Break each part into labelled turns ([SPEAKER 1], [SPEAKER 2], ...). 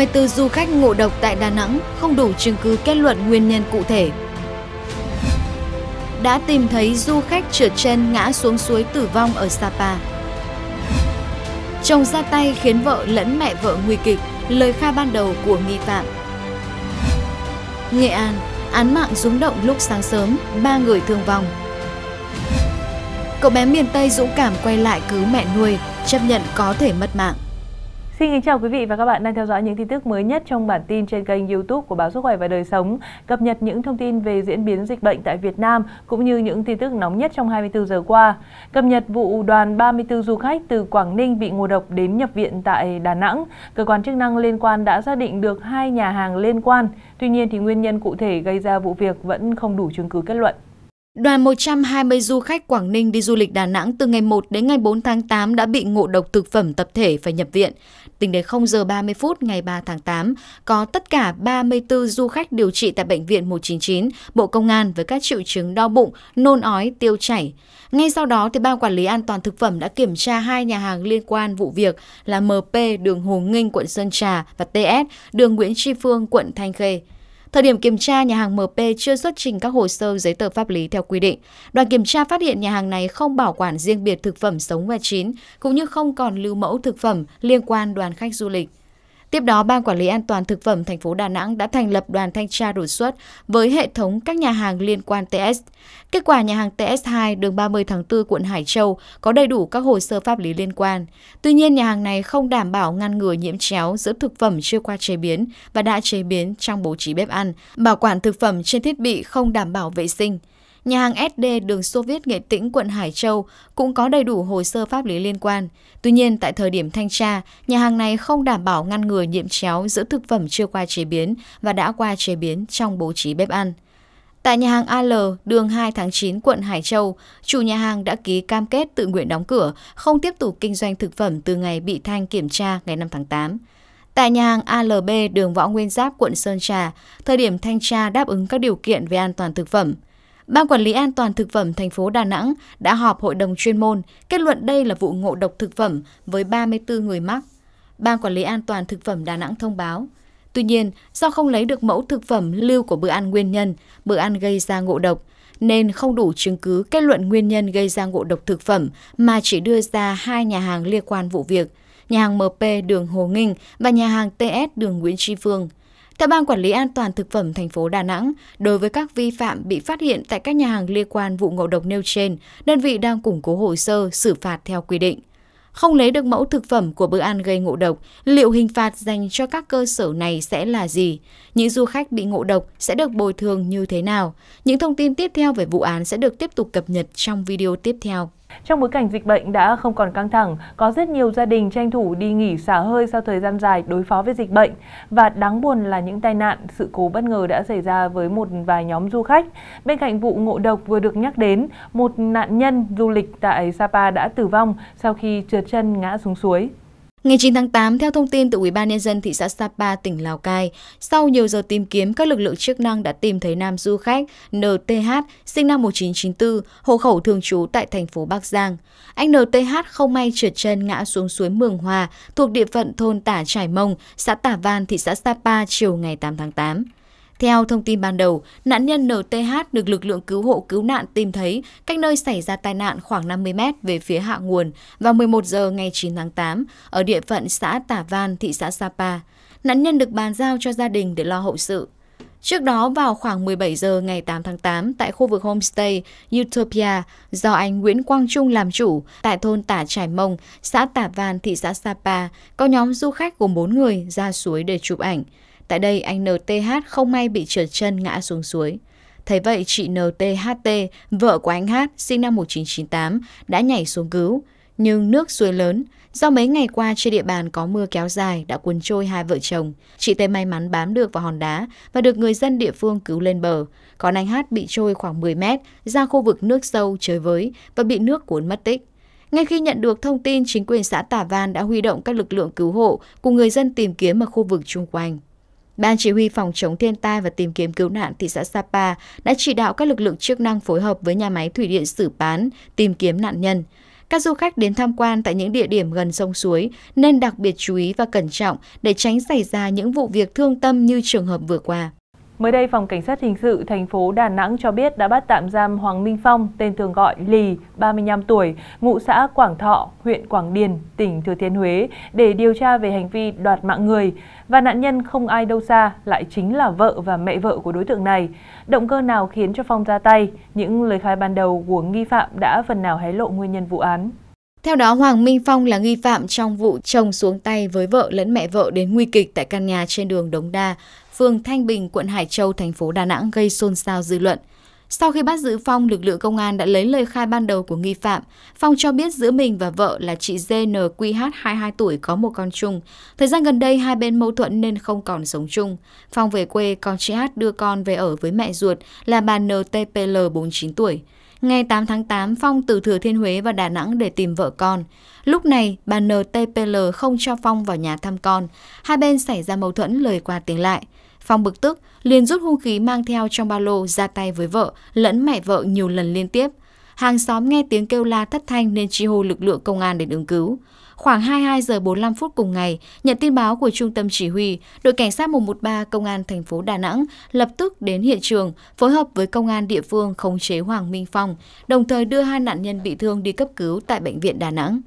[SPEAKER 1] 54 du khách ngộ độc tại Đà Nẵng không đủ chứng cứ kết luận nguyên nhân cụ thể. Đã tìm thấy du khách trượt chân ngã xuống suối tử vong ở Sapa. Chồng ra tay khiến vợ lẫn mẹ vợ nguy kịch, lời khai ban đầu của nghi phạm. Nghệ An, án mạng rúng động lúc sáng sớm, ba người thương vong. Cậu bé miền Tây dũng cảm quay lại cứu mẹ nuôi,
[SPEAKER 2] chấp nhận có thể mất mạng. Xin kính chào quý vị và các bạn đang theo dõi những tin tức mới nhất trong bản tin trên kênh YouTube của báo Sức khỏe và Đời sống, cập nhật những thông tin về diễn biến dịch bệnh tại Việt Nam cũng như những tin tức nóng nhất trong 24 giờ qua. Cập nhật vụ đoàn 34 du khách từ Quảng Ninh bị ngộ độc đến nhập viện tại Đà Nẵng, cơ quan chức năng liên quan đã xác định được hai nhà hàng liên quan. Tuy nhiên thì nguyên nhân cụ thể gây ra vụ việc vẫn không đủ chứng cứ kết luận.
[SPEAKER 1] Đoàn 120 du khách Quảng Ninh đi du lịch Đà Nẵng từ ngày 1 đến ngày 4 tháng 8 đã bị ngộ độc thực phẩm tập thể phải nhập viện. Tính đến 0 giờ 30 phút ngày 3 tháng 8, có tất cả 34 du khách điều trị tại Bệnh viện 199, Bộ Công an với các triệu chứng đau bụng, nôn ói, tiêu chảy. Ngay sau đó, thì Ban Quản lý An toàn Thực phẩm đã kiểm tra hai nhà hàng liên quan vụ việc là MP đường Hồ Nghinh, quận Sơn Trà và TS đường Nguyễn Tri Phương, quận Thanh Khê. Thời điểm kiểm tra, nhà hàng MP chưa xuất trình các hồ sơ giấy tờ pháp lý theo quy định. Đoàn kiểm tra phát hiện nhà hàng này không bảo quản riêng biệt thực phẩm sống và chín, cũng như không còn lưu mẫu thực phẩm liên quan đoàn khách du lịch. Tiếp đó, Ban Quản lý An toàn Thực phẩm thành phố Đà Nẵng đã thành lập đoàn thanh tra đột xuất với hệ thống các nhà hàng liên quan TS. Kết quả nhà hàng TS2 đường 30 tháng 4 quận Hải Châu có đầy đủ các hồ sơ pháp lý liên quan. Tuy nhiên, nhà hàng này không đảm bảo ngăn ngừa nhiễm chéo giữa thực phẩm chưa qua chế biến và đã chế biến trong bố trí bếp ăn, bảo quản thực phẩm trên thiết bị không đảm bảo vệ sinh. Nhà hàng SD đường Xô Viết Nghệ Tĩnh, quận Hải Châu cũng có đầy đủ hồ sơ pháp lý liên quan. Tuy nhiên, tại thời điểm thanh tra, nhà hàng này không đảm bảo ngăn ngừa nhiễm chéo giữa thực phẩm chưa qua chế biến và đã qua chế biến trong bố trí bếp ăn. Tại nhà hàng AL, đường 2 tháng 9, quận Hải Châu, chủ nhà hàng đã ký cam kết tự nguyện đóng cửa, không tiếp tục kinh doanh thực phẩm từ ngày bị Thanh kiểm tra ngày 5 tháng 8. Tại nhà hàng ALB, đường Võ Nguyên Giáp, quận Sơn Trà, thời điểm thanh tra đáp ứng các điều kiện về an toàn thực phẩm – Ban Quản lý An toàn Thực phẩm thành phố Đà Nẵng đã họp hội đồng chuyên môn, kết luận đây là vụ ngộ độc thực phẩm với 34 người mắc. Ban Quản lý An toàn Thực phẩm Đà Nẵng thông báo, Tuy nhiên, do không lấy được mẫu thực phẩm lưu của bữa ăn nguyên nhân, bữa ăn gây ra ngộ độc, nên không đủ chứng cứ kết luận nguyên nhân gây ra ngộ độc thực phẩm mà chỉ đưa ra hai nhà hàng liên quan vụ việc, nhà hàng MP đường Hồ Nghinh và nhà hàng TS đường Nguyễn Tri Phương. Theo Ban Quản lý An toàn Thực phẩm thành phố Đà Nẵng, đối với các vi phạm bị phát hiện tại các nhà hàng liên quan vụ ngộ độc nêu trên, đơn vị đang củng cố hồ sơ xử phạt theo quy định. Không lấy được mẫu thực phẩm của bữa ăn gây ngộ độc, liệu hình phạt dành cho các cơ sở này sẽ là gì? Những du khách bị ngộ độc sẽ được bồi thường như thế nào? Những thông tin tiếp theo về vụ án sẽ được tiếp tục cập nhật trong video tiếp theo. Trong bối cảnh dịch bệnh đã không còn căng thẳng,
[SPEAKER 2] có rất nhiều gia đình tranh thủ đi nghỉ xả hơi sau thời gian dài đối phó với dịch bệnh. Và đáng buồn là những tai nạn, sự cố bất ngờ đã xảy ra với một vài nhóm du khách. Bên cạnh vụ ngộ độc vừa được nhắc đến, một nạn nhân du lịch tại Sapa đã tử vong sau khi trượt
[SPEAKER 1] chân ngã xuống suối. Ngày 9 tháng 8, theo thông tin từ UBND thị xã Sapa, tỉnh Lào Cai, sau nhiều giờ tìm kiếm, các lực lượng chức năng đã tìm thấy nam du khách NTH, sinh năm 1994, hộ khẩu thường trú tại thành phố Bắc Giang. Anh NTH không may trượt chân ngã xuống suối Mường Hòa, thuộc địa phận thôn Tả Trải Mông, xã Tả Văn, thị xã Sapa chiều ngày 8 tháng 8. Theo thông tin ban đầu, nạn nhân NTH được lực lượng cứu hộ cứu nạn tìm thấy cách nơi xảy ra tai nạn khoảng 50 mét về phía hạ nguồn vào 11 giờ ngày 9 tháng 8 ở địa phận xã Tả Van, thị xã Sapa. Nạn nhân được bàn giao cho gia đình để lo hậu sự. Trước đó vào khoảng 17 giờ ngày 8 tháng 8 tại khu vực homestay Utopia do anh Nguyễn Quang Trung làm chủ tại thôn Tả Trải Mông, xã Tả Van, thị xã Sapa, có nhóm du khách gồm 4 người ra suối để chụp ảnh. Tại đây anh NTH không may bị trượt chân ngã xuống suối. Thấy vậy chị NTHT, vợ của anh Hát sinh năm 1998 đã nhảy xuống cứu. Nhưng nước suối lớn, do mấy ngày qua trên địa bàn có mưa kéo dài đã cuốn trôi hai vợ chồng. Chị T may mắn bám được vào hòn đá và được người dân địa phương cứu lên bờ. Còn anh Hát bị trôi khoảng 10 mét ra khu vực nước sâu chơi với và bị nước cuốn mất tích. Ngay khi nhận được thông tin, chính quyền xã Tả van đã huy động các lực lượng cứu hộ cùng người dân tìm kiếm ở khu vực chung quanh. Ban Chỉ huy Phòng chống thiên tai và tìm kiếm cứu nạn thị xã Sapa đã chỉ đạo các lực lượng chức năng phối hợp với nhà máy thủy điện Sử Bán tìm kiếm nạn nhân. Các du khách đến tham quan tại những địa điểm gần sông suối nên đặc biệt chú ý và cẩn trọng để tránh xảy ra những vụ việc thương tâm như trường hợp vừa qua. Mới đây, Phòng Cảnh sát Hình sự thành phố Đà Nẵng cho biết đã bắt tạm giam
[SPEAKER 2] Hoàng Minh Phong, tên thường gọi Lì, 35 tuổi, ngụ xã Quảng Thọ, huyện Quảng Điền, tỉnh Thừa Thiên Huế, để điều tra về hành vi đoạt mạng người. Và nạn nhân không ai đâu xa, lại chính là vợ và mẹ vợ của đối tượng này. Động cơ nào khiến cho Phong ra tay? Những
[SPEAKER 1] lời khai ban đầu của nghi phạm đã phần nào hé lộ nguyên nhân vụ án. Theo đó, Hoàng Minh Phong là nghi phạm trong vụ chồng xuống tay với vợ lẫn mẹ vợ đến nguy kịch tại căn nhà trên đường Đống Đa, phường Thanh Bình, quận Hải Châu, thành phố Đà Nẵng gây xôn xao dư luận. Sau khi bắt giữ Phong, lực lượng công an đã lấy lời khai ban đầu của nghi phạm. Phong cho biết giữa mình và vợ là chị Znqh 22 tuổi có một con chung. Thời gian gần đây hai bên mâu thuẫn nên không còn sống chung. Phong về quê, còn chị H đưa con về ở với mẹ ruột là bà NTPL 49 tuổi. Ngày 8 tháng 8, Phong từ Thừa Thiên Huế và Đà Nẵng để tìm vợ con. Lúc này, bà NTPL không cho Phong vào nhà thăm con. Hai bên xảy ra mâu thuẫn lời qua tiếng lại. Phong bực tức, liền rút hung khí mang theo trong ba lô ra tay với vợ, lẫn mẹ vợ nhiều lần liên tiếp. Hàng xóm nghe tiếng kêu la thất thanh nên chi hô lực lượng công an đến ứng cứu. Khoảng 22 giờ 45 phút cùng ngày, nhận tin báo của trung tâm chỉ huy, đội cảnh sát 113 công an thành phố Đà Nẵng lập tức đến hiện trường, phối hợp với công an địa phương khống chế Hoàng Minh Phong, đồng thời đưa hai nạn nhân bị thương đi cấp cứu tại bệnh viện Đà Nẵng.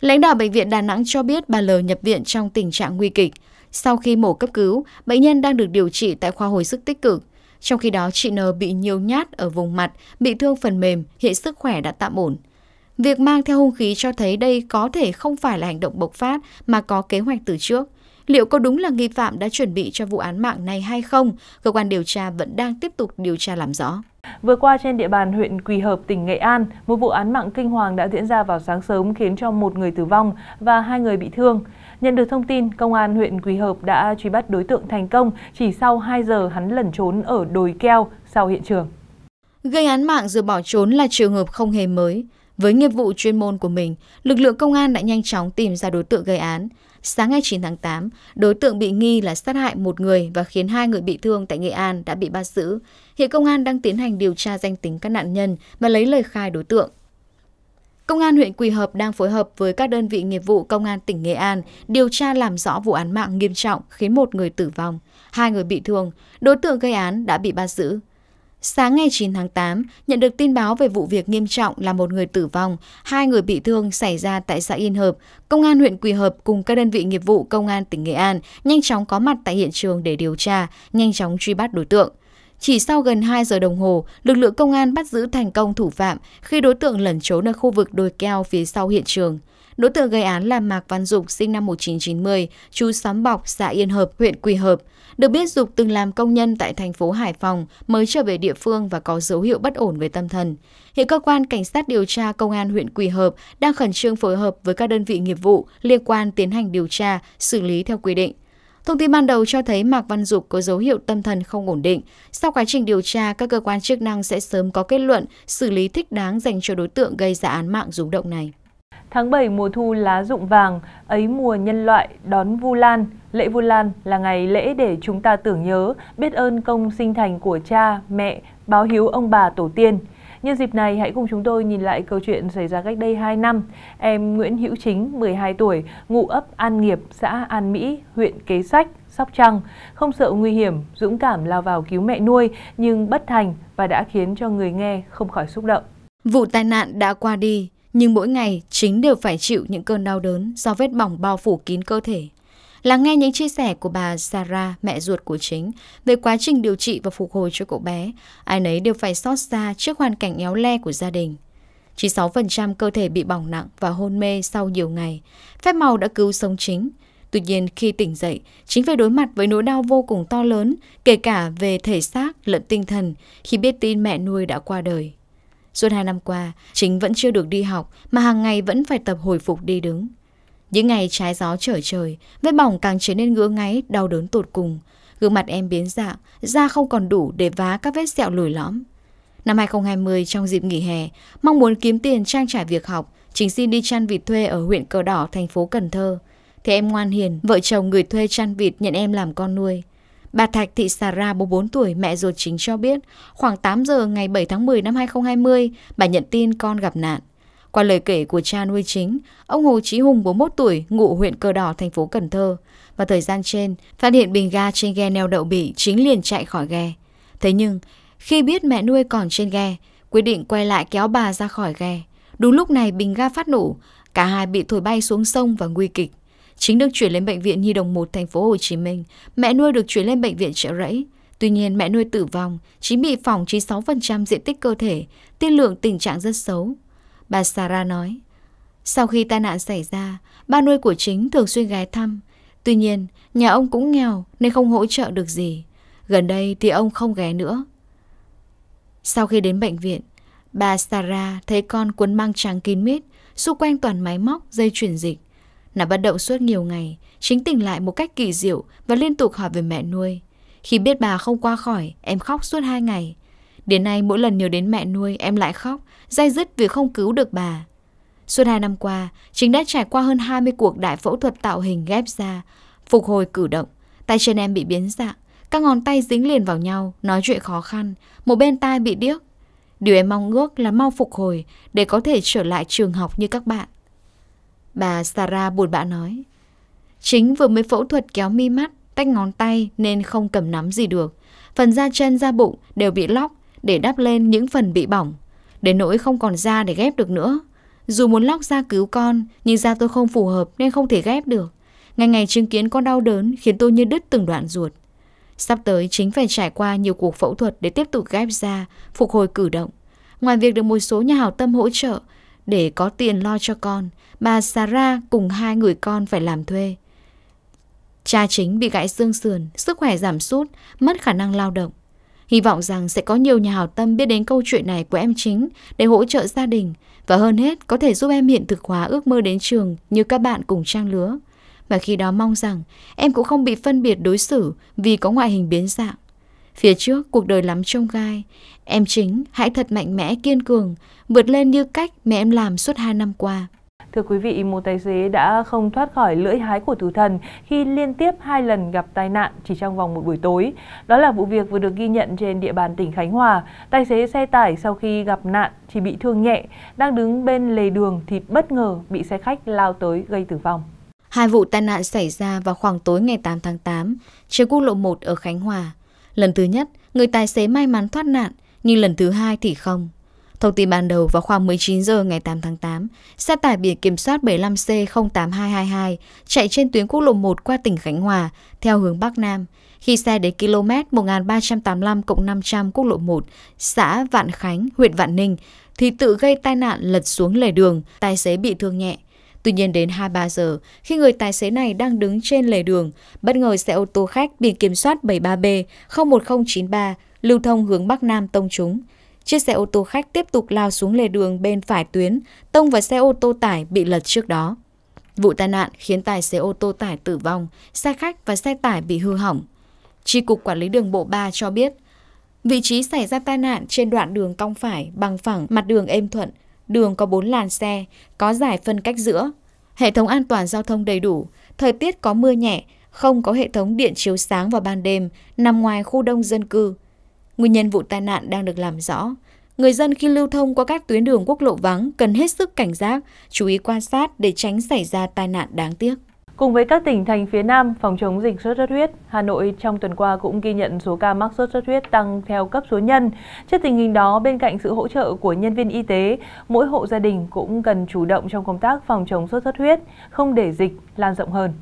[SPEAKER 1] Lãnh đạo bệnh viện Đà Nẵng cho biết bà L nhập viện trong tình trạng nguy kịch. Sau khi mổ cấp cứu, bệnh nhân đang được điều trị tại khoa hồi sức tích cực. Trong khi đó, chị N bị nhiều nhát ở vùng mặt, bị thương phần mềm, hiện sức khỏe đã tạm ổn. Việc mang theo hung khí cho thấy đây có thể không phải là hành động bộc phát mà có kế hoạch từ trước. Liệu có đúng là nghi phạm đã chuẩn bị cho vụ án mạng này hay không? Cơ quan điều tra vẫn đang tiếp tục điều tra làm rõ.
[SPEAKER 2] Vừa qua trên địa bàn huyện Quỳ Hợp, tỉnh Nghệ An, một vụ án mạng kinh hoàng đã diễn ra vào sáng sớm khiến cho một người tử vong và hai người bị thương. Nhận được thông tin, Công an huyện Quỳ Hợp đã truy bắt đối tượng thành công chỉ sau 2 giờ hắn lẩn trốn ở đồi keo sau hiện trường.
[SPEAKER 1] Gây án mạng rồi bỏ trốn là trường hợp không hề mới. Với nghiệp vụ chuyên môn của mình, lực lượng công an đã nhanh chóng tìm ra đối tượng gây án. Sáng ngày 9 tháng 8, đối tượng bị nghi là sát hại một người và khiến hai người bị thương tại Nghệ An đã bị bắt giữ. Hiện công an đang tiến hành điều tra danh tính các nạn nhân và lấy lời khai đối tượng. Công an huyện Quỳ Hợp đang phối hợp với các đơn vị nghiệp vụ công an tỉnh Nghệ An điều tra làm rõ vụ án mạng nghiêm trọng khiến một người tử vong, hai người bị thương, đối tượng gây án đã bị bắt giữ. Sáng ngày 9 tháng 8, nhận được tin báo về vụ việc nghiêm trọng là một người tử vong, hai người bị thương xảy ra tại xã Yên Hợp. Công an huyện Quỳ Hợp cùng các đơn vị nghiệp vụ công an tỉnh Nghệ An nhanh chóng có mặt tại hiện trường để điều tra, nhanh chóng truy bắt đối tượng. Chỉ sau gần 2 giờ đồng hồ, lực lượng công an bắt giữ thành công thủ phạm khi đối tượng lẩn trốn ở khu vực đồi keo phía sau hiện trường. Đối tượng gây án là Mạc Văn Dục sinh năm 1990, chú xóm Bọc, xã Yên Hợp, huyện Quỳ Hợp. Được biết Dục từng làm công nhân tại thành phố Hải Phòng, mới trở về địa phương và có dấu hiệu bất ổn về tâm thần. Hiện cơ quan cảnh sát điều tra công an huyện Quỳ Hợp đang khẩn trương phối hợp với các đơn vị nghiệp vụ liên quan tiến hành điều tra, xử lý theo quy định. Thông tin ban đầu cho thấy Mạc Văn Dục có dấu hiệu tâm thần không ổn định. Sau quá trình điều tra, các cơ quan chức năng sẽ sớm có kết luận xử lý thích đáng dành cho đối tượng gây ra án mạng rúng động này. Tháng
[SPEAKER 2] 7 mùa thu lá rụng vàng, ấy mùa nhân loại đón Vu Lan. Lễ Vu Lan là ngày lễ để chúng ta tưởng nhớ, biết ơn công sinh thành của cha, mẹ, báo hiếu ông bà tổ tiên – Nhân dịp này, hãy cùng chúng tôi nhìn lại câu chuyện xảy ra cách đây 2 năm. Em Nguyễn Hữu Chính, 12 tuổi, ngụ ấp An Nghiệp, xã An Mỹ, huyện Kế Sách, Sóc Trăng. Không sợ nguy hiểm, dũng cảm lao vào cứu mẹ nuôi nhưng bất thành và đã khiến
[SPEAKER 1] cho người nghe không khỏi xúc động. Vụ tai nạn đã qua đi, nhưng mỗi ngày chính đều phải chịu những cơn đau đớn do vết bỏng bao phủ kín cơ thể. Lắng nghe những chia sẻ của bà Sarah, mẹ ruột của chính, về quá trình điều trị và phục hồi cho cậu bé, ai nấy đều phải xót xa trước hoàn cảnh éo le của gia đình. Chỉ 6% cơ thể bị bỏng nặng và hôn mê sau nhiều ngày. Phép màu đã cứu sống chính. Tuy nhiên khi tỉnh dậy, chính phải đối mặt với nỗi đau vô cùng to lớn, kể cả về thể xác lẫn tinh thần khi biết tin mẹ nuôi đã qua đời. Suốt 2 năm qua, chính vẫn chưa được đi học mà hàng ngày vẫn phải tập hồi phục đi đứng. Những ngày trái gió trở trời, vết bỏng càng trở nên ngứa ngáy, đau đớn tột cùng. Gương mặt em biến dạng, da không còn đủ để vá các vết sẹo lồi lõm. Năm 2020 trong dịp nghỉ hè, mong muốn kiếm tiền trang trải việc học, Chính xin đi chăn vịt thuê ở huyện Cờ Đỏ, thành phố Cần Thơ. Thì em ngoan hiền, vợ chồng người thuê chăn vịt nhận em làm con nuôi. Bà Thạch Thị Sà Ra, 44 tuổi, mẹ ruột chính cho biết, khoảng 8 giờ ngày 7 tháng 10 năm 2020, bà nhận tin con gặp nạn. Qua lời kể của cha nuôi chính, ông Hồ Chí Hùng 41 tuổi, ngụ huyện Cờ Đỏ, thành phố Cần Thơ. Và thời gian trên, phát hiện bình ga trên ghe neo đậu bị, chính liền chạy khỏi ghe. Thế nhưng, khi biết mẹ nuôi còn trên ghe, quyết định quay lại kéo bà ra khỏi ghe. Đúng lúc này bình ga phát nổ, cả hai bị thổi bay xuống sông và nguy kịch. Chính được chuyển lên bệnh viện Nhi đồng 1 thành phố Hồ Chí Minh, mẹ nuôi được chuyển lên bệnh viện Trợ Rẫy. Tuy nhiên mẹ nuôi tử vong, chính bị phỏng 96% diện tích cơ thể, tiên lượng tình trạng rất xấu. Bà Sarah nói, sau khi tai nạn xảy ra, ba nuôi của chính thường xuyên ghé thăm. Tuy nhiên, nhà ông cũng nghèo nên không hỗ trợ được gì. Gần đây thì ông không ghé nữa. Sau khi đến bệnh viện, bà Sarah thấy con cuốn băng trắng kín mít, xung quanh toàn máy móc, dây chuyển dịch. Nằm bất động suốt nhiều ngày, chính tỉnh lại một cách kỳ diệu và liên tục hỏi về mẹ nuôi. Khi biết bà không qua khỏi, em khóc suốt hai ngày. Đến nay mỗi lần nhớ đến mẹ nuôi em lại khóc, dai dứt vì không cứu được bà. Suốt hai năm qua, Chính đã trải qua hơn 20 cuộc đại phẫu thuật tạo hình ghép da, phục hồi cử động. Tay chân em bị biến dạng, các ngón tay dính liền vào nhau, nói chuyện khó khăn, một bên tai bị điếc. Điều em mong ước là mau phục hồi để có thể trở lại trường học như các bạn. Bà Sarah buồn bã nói. Chính vừa mới phẫu thuật kéo mi mắt, tách ngón tay nên không cầm nắm gì được. Phần da chân da bụng đều bị lóc để đắp lên những phần bị bỏng, đến nỗi không còn da để ghép được nữa. Dù muốn lóc ra cứu con, nhưng da tôi không phù hợp nên không thể ghép được. Ngày ngày chứng kiến con đau đớn khiến tôi như đứt từng đoạn ruột. Sắp tới chính phải trải qua nhiều cuộc phẫu thuật để tiếp tục ghép da, phục hồi cử động. Ngoài việc được một số nhà hảo tâm hỗ trợ để có tiền lo cho con, bà Sarah cùng hai người con phải làm thuê. Cha chính bị gãy xương sườn, sức khỏe giảm sút, mất khả năng lao động. Hy vọng rằng sẽ có nhiều nhà hảo tâm biết đến câu chuyện này của em chính để hỗ trợ gia đình và hơn hết có thể giúp em hiện thực hóa ước mơ đến trường như các bạn cùng trang lứa. Và khi đó mong rằng em cũng không bị phân biệt đối xử vì có ngoại hình biến dạng. Phía trước cuộc đời lắm trông gai, em chính hãy thật mạnh mẽ kiên cường, vượt lên như cách mẹ em làm suốt 2 năm qua. Thưa quý
[SPEAKER 2] vị, một tài xế đã không thoát khỏi lưỡi hái của thú thần khi liên tiếp hai lần gặp tai nạn chỉ trong vòng một buổi tối. Đó là vụ việc vừa được ghi nhận trên địa bàn tỉnh Khánh Hòa. Tài xế xe tải sau khi gặp nạn chỉ bị thương nhẹ, đang đứng bên lề đường thì bất ngờ bị xe khách
[SPEAKER 1] lao tới gây tử vong. Hai vụ tai nạn xảy ra vào khoảng tối ngày 8 tháng 8 trên quốc lộ 1 ở Khánh Hòa. Lần thứ nhất, người tài xế may mắn thoát nạn, nhưng lần thứ hai thì không. Thông tin ban đầu vào khoảng 19 giờ ngày 8 tháng 8, xe tải biển kiểm soát 75C08222 chạy trên tuyến quốc lộ 1 qua tỉnh Khánh Hòa theo hướng Bắc Nam. Khi xe đến km 1385 500 quốc lộ 1, xã Vạn Khánh, huyện Vạn Ninh, thì tự gây tai nạn lật xuống lề đường, tài xế bị thương nhẹ. Tuy nhiên đến 23 giờ, khi người tài xế này đang đứng trên lề đường, bất ngờ xe ô tô khách biển kiểm soát 73B 01093 lưu thông hướng Bắc Nam tông trúng. Chiếc xe ô tô khách tiếp tục lao xuống lề đường bên phải tuyến, tông vào xe ô tô tải bị lật trước đó. Vụ tai nạn khiến tài xế ô tô tải tử vong, xe khách và xe tải bị hư hỏng. Chi Cục Quản lý Đường Bộ 3 cho biết, vị trí xảy ra tai nạn trên đoạn đường cong phải bằng phẳng mặt đường êm thuận, đường có 4 làn xe, có giải phân cách giữa, hệ thống an toàn giao thông đầy đủ, thời tiết có mưa nhẹ, không có hệ thống điện chiếu sáng vào ban đêm, nằm ngoài khu đông dân cư, Nguyên nhân vụ tai nạn đang được làm rõ. Người dân khi lưu thông qua các tuyến đường quốc lộ vắng cần hết sức cảnh giác, chú ý quan sát để tránh xảy ra tai nạn đáng tiếc. Cùng với các tỉnh thành phía Nam phòng chống dịch sốt xuất huyết, Hà
[SPEAKER 2] Nội trong tuần qua cũng ghi nhận số ca mắc sốt xuất huyết tăng theo cấp số nhân. Trước tình hình đó, bên cạnh sự hỗ trợ của nhân viên y tế, mỗi hộ gia đình cũng cần chủ động trong công tác phòng chống sốt
[SPEAKER 1] xuất huyết, không để dịch lan rộng hơn.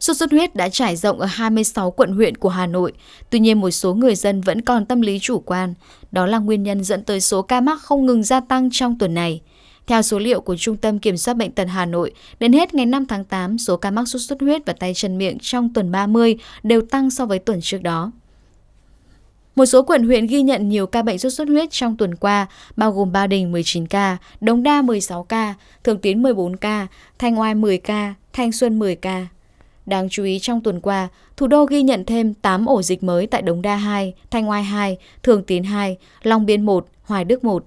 [SPEAKER 1] Sốt xuất huyết đã trải rộng ở 26 quận huyện của Hà Nội. Tuy nhiên một số người dân vẫn còn tâm lý chủ quan. Đó là nguyên nhân dẫn tới số ca mắc không ngừng gia tăng trong tuần này. Theo số liệu của Trung tâm Kiểm soát Bệnh tật Hà Nội, đến hết ngày 5 tháng 8, số ca mắc sốt xuất huyết và tay chân miệng trong tuần 30 đều tăng so với tuần trước đó. Một số quận huyện ghi nhận nhiều ca bệnh sốt xuất huyết trong tuần qua, bao gồm Ba Đình 19 ca, Đống Đa 16 ca, Thường Tín 14 ca, Thanh Oai 10 ca, Thanh Xuân 10 ca. Đáng chú ý trong tuần qua, thủ đô ghi nhận thêm 8 ổ dịch mới tại Đống Đa 2, Thanh Oai 2, Thường Tín 2, Long Biên 1, Hoài Đức 1.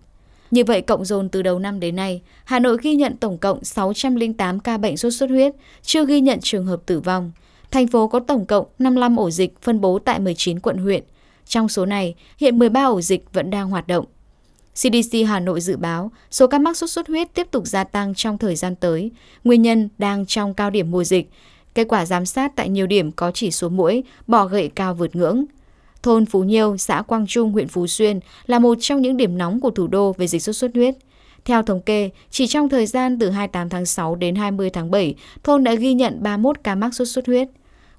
[SPEAKER 1] Như vậy cộng dồn từ đầu năm đến nay, Hà Nội ghi nhận tổng cộng 608 ca bệnh sốt xuất huyết, chưa ghi nhận trường hợp tử vong. Thành phố có tổng cộng 55 ổ dịch phân bố tại 19 quận huyện. Trong số này, hiện 13 ổ dịch vẫn đang hoạt động. CDC Hà Nội dự báo số ca mắc sốt xuất huyết tiếp tục gia tăng trong thời gian tới. Nguyên nhân đang trong cao điểm mùa dịch, Kết quả giám sát tại nhiều điểm có chỉ số mũi, bỏ gậy cao vượt ngưỡng. Thôn Phú Nhiêu, xã Quang Trung, huyện Phú Xuyên là một trong những điểm nóng của thủ đô về dịch sốt xuất huyết. Theo thống kê, chỉ trong thời gian từ 28 tháng 6 đến 20 tháng 7, thôn đã ghi nhận 31 ca mắc sốt xuất huyết.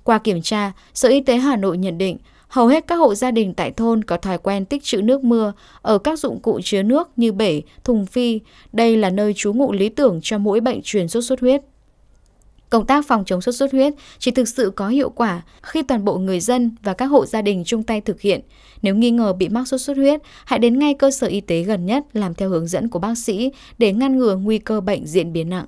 [SPEAKER 1] Qua kiểm tra, Sở Y tế Hà Nội nhận định hầu hết các hộ gia đình tại thôn có thói quen tích trữ nước mưa ở các dụng cụ chứa nước như bể, thùng phi. Đây là nơi trú ngụ lý tưởng cho mỗi bệnh truyền sốt xuất huyết. Công tác phòng chống sốt xuất huyết chỉ thực sự có hiệu quả khi toàn bộ người dân và các hộ gia đình chung tay thực hiện. Nếu nghi ngờ bị mắc sốt xuất huyết, hãy đến ngay cơ sở y tế gần nhất làm theo hướng dẫn của bác sĩ để ngăn ngừa nguy cơ bệnh diễn biến nặng.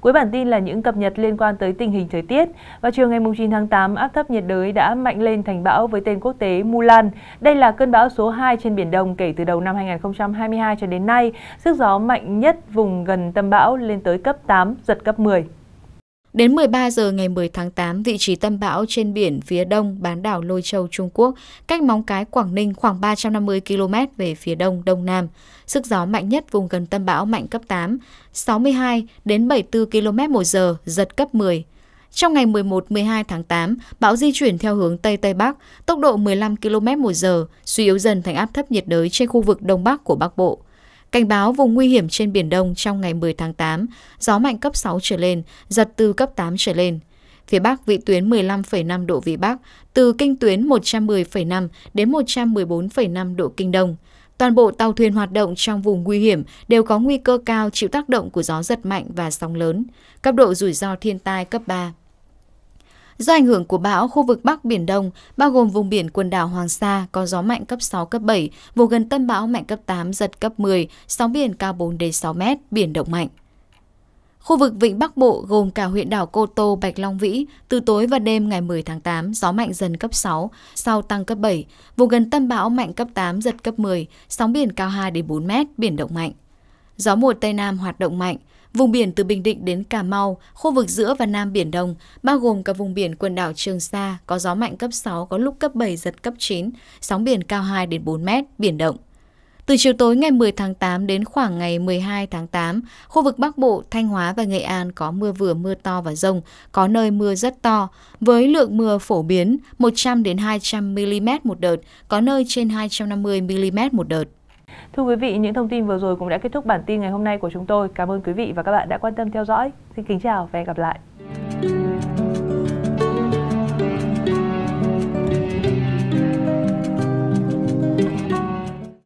[SPEAKER 2] Cuối bản tin là những cập nhật liên quan tới tình hình thời tiết. Vào chiều ngày 9 tháng 8, áp thấp nhiệt đới đã mạnh lên thành bão với tên quốc tế Mulan. Đây là cơn bão số 2 trên Biển Đông kể từ đầu năm 2022 cho đến nay. Sức gió mạnh nhất vùng gần tâm bão lên tới cấp 8, giật
[SPEAKER 1] cấp 10. Đến 13 giờ ngày 10 tháng 8, vị trí tâm bão trên biển phía đông bán đảo Lôi Châu Trung Quốc, cách Móng Cái Quảng Ninh khoảng 350 km về phía đông đông nam. Sức gió mạnh nhất vùng gần tâm bão mạnh cấp 8, 62 đến 74 km một giờ, giật cấp 10. Trong ngày 11-12 tháng 8, bão di chuyển theo hướng Tây Tây Bắc, tốc độ 15 km một giờ, suy yếu dần thành áp thấp nhiệt đới trên khu vực Đông Bắc của Bắc Bộ. Cảnh báo vùng nguy hiểm trên Biển Đông trong ngày 10 tháng 8, gió mạnh cấp 6 trở lên, giật từ cấp 8 trở lên. Phía Bắc vị tuyến 15,5 độ Vĩ Bắc, từ kinh tuyến 110,5 đến 114,5 độ Kinh Đông. Toàn bộ tàu thuyền hoạt động trong vùng nguy hiểm đều có nguy cơ cao chịu tác động của gió giật mạnh và sóng lớn. Cấp độ rủi ro thiên tai cấp 3. Do ảnh hưởng của bão, khu vực Bắc Biển Đông, bao gồm vùng biển quần đảo Hoàng Sa, có gió mạnh cấp 6, cấp 7, vùng gần tâm bão mạnh cấp 8, giật cấp 10, sóng biển cao 4 đến 6 mét, biển động mạnh. Khu vực Vịnh Bắc Bộ gồm cả huyện đảo Cô Tô, Bạch Long Vĩ, từ tối và đêm ngày 10 tháng 8, gió mạnh dần cấp 6, sau tăng cấp 7. Vùng gần tâm bão mạnh cấp 8, giật cấp 10, sóng biển cao 2 đến 4 mét, biển động mạnh. Gió mùa Tây Nam hoạt động mạnh, Vùng biển từ Bình Định đến Cà Mau, khu vực giữa và Nam Biển Đông, bao gồm cả vùng biển quần đảo Trường Sa, có gió mạnh cấp 6, có lúc cấp 7, giật cấp 9, sóng biển cao 2 đến 4 mét, biển động. Từ chiều tối ngày 10 tháng 8 đến khoảng ngày 12 tháng 8, khu vực Bắc Bộ, Thanh Hóa và Nghệ An có mưa vừa mưa to và rông, có nơi mưa rất to, với lượng mưa phổ biến 100 đến 200 mm một đợt, có nơi trên 250 mm một đợt. Thưa
[SPEAKER 2] quý vị, những thông tin vừa rồi cũng đã kết thúc bản tin ngày hôm nay của chúng tôi. Cảm ơn quý vị và các bạn đã quan tâm theo dõi. Xin kính chào và hẹn gặp lại.